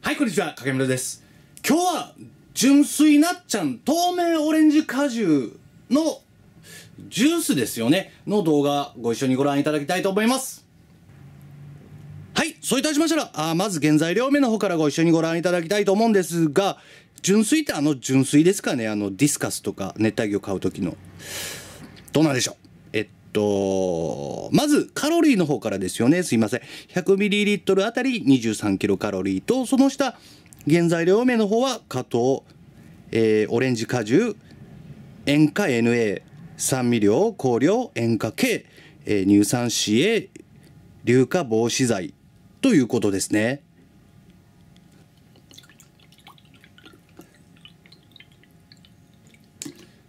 はい、こんにちは、影村です。今日は、純粋なっちゃん透明オレンジ果汁のジュースですよね、の動画、ご一緒にご覧いただきたいと思います。はい、そういたしましたら、あまず原材料名の方からご一緒にご覧いただきたいと思うんですが、純粋ってあの純粋ですかね、あのディスカスとか熱帯魚買う時の。どうなんでしょうえっと、まずカロリーの方からですよねすいません 100ml あたり 23kcal とその下原材料名の方は加糖、えー、オレンジ果汁塩化 NA 酸味料香料塩化 K、えー、乳酸 CA 硫化防止剤ということですね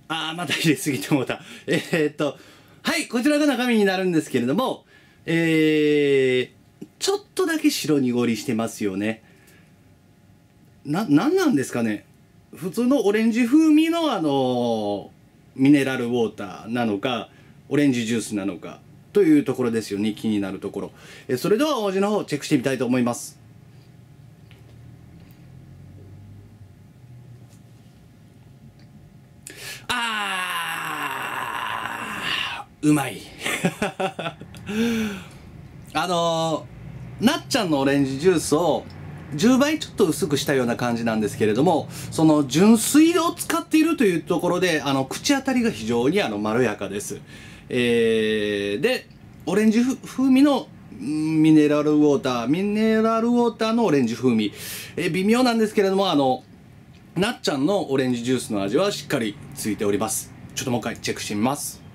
あーまた入れすぎてもうたえー、っとはい、こちらが中身になるんですけれども、えー、ちょっとだけ白濁りしてますよね。な、なんなんですかね普通のオレンジ風味のあのミネラルウォーターなのか、オレンジジュースなのか、というところですよね、気になるところ。えそれではお味の方チェックしてみたいと思います。うまい あのー、なっちゃんのオレンジジュースを10倍ちょっと薄くしたような感じなんですけれども、その純水を使っているというところで、あの、口当たりが非常にあの、まろやかです。えー、で、オレンジ風味のミネラルウォーター、ミネラルウォーターのオレンジ風味。え微妙なんですけれども、あの、なっちゃんのオレンジジュースの味はしっかりついております。ちょっともう一回チェックしてみます。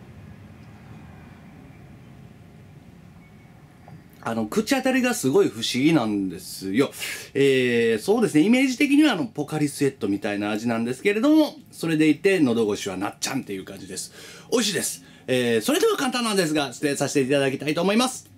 あの、口当たりがすごい不思議なんですよ。えー、そうですね、イメージ的にはあの、ポカリスエットみたいな味なんですけれども、それでいて、喉越しはなっちゃんっていう感じです。美味しいです。えー、それでは簡単なんですが、失礼させていただきたいと思います。